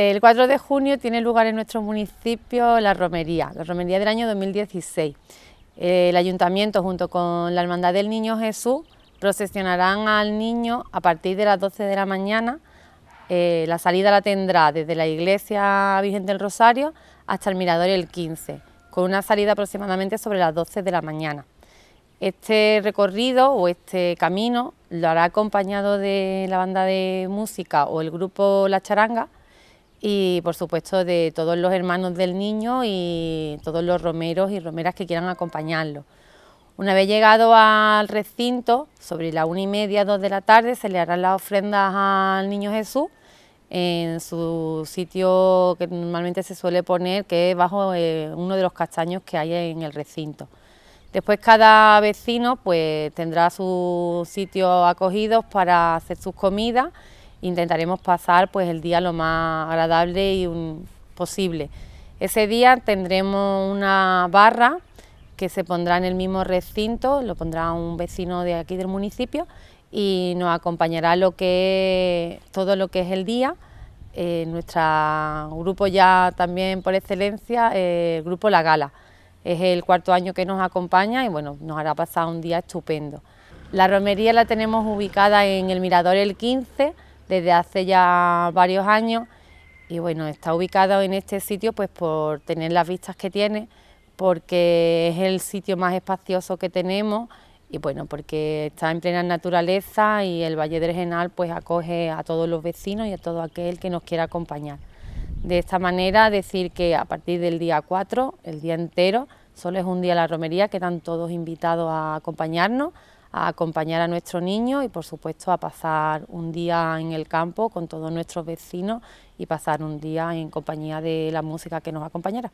El 4 de junio tiene lugar en nuestro municipio la romería, la romería del año 2016. El ayuntamiento junto con la Hermandad del Niño Jesús procesionarán al niño a partir de las 12 de la mañana. Eh, la salida la tendrá desde la iglesia Virgen del Rosario hasta el Mirador el 15, con una salida aproximadamente sobre las 12 de la mañana. Este recorrido o este camino lo hará acompañado de la banda de música o el grupo La Charanga, y por supuesto de todos los hermanos del niño y todos los romeros y romeras que quieran acompañarlo. Una vez llegado al recinto, sobre la una y media, dos de la tarde, se le harán las ofrendas al niño Jesús en su sitio que normalmente se suele poner, que es bajo eh, uno de los castaños que hay en el recinto. Después cada vecino pues, tendrá su sitio acogidos para hacer sus comidas intentaremos pasar pues el día lo más agradable y un, posible. Ese día tendremos una barra que se pondrá en el mismo recinto, lo pondrá un vecino de aquí del municipio y nos acompañará lo que todo lo que es el día. Eh, nuestro grupo ya también por excelencia, eh, el grupo La Gala. Es el cuarto año que nos acompaña y bueno, nos hará pasar un día estupendo. La romería la tenemos ubicada en el Mirador el 15 desde hace ya varios años y bueno, está ubicado en este sitio pues por tener las vistas que tiene, porque es el sitio más espacioso que tenemos y bueno, porque está en plena naturaleza y el Valle del Genal pues acoge a todos los vecinos y a todo aquel que nos quiera acompañar. De esta manera decir que a partir del día 4, el día entero, solo es un día la romería, quedan todos invitados a acompañarnos, a acompañar a nuestro niño... y por supuesto a pasar un día en el campo con todos nuestros vecinos y pasar un día en compañía de la música que nos acompañará.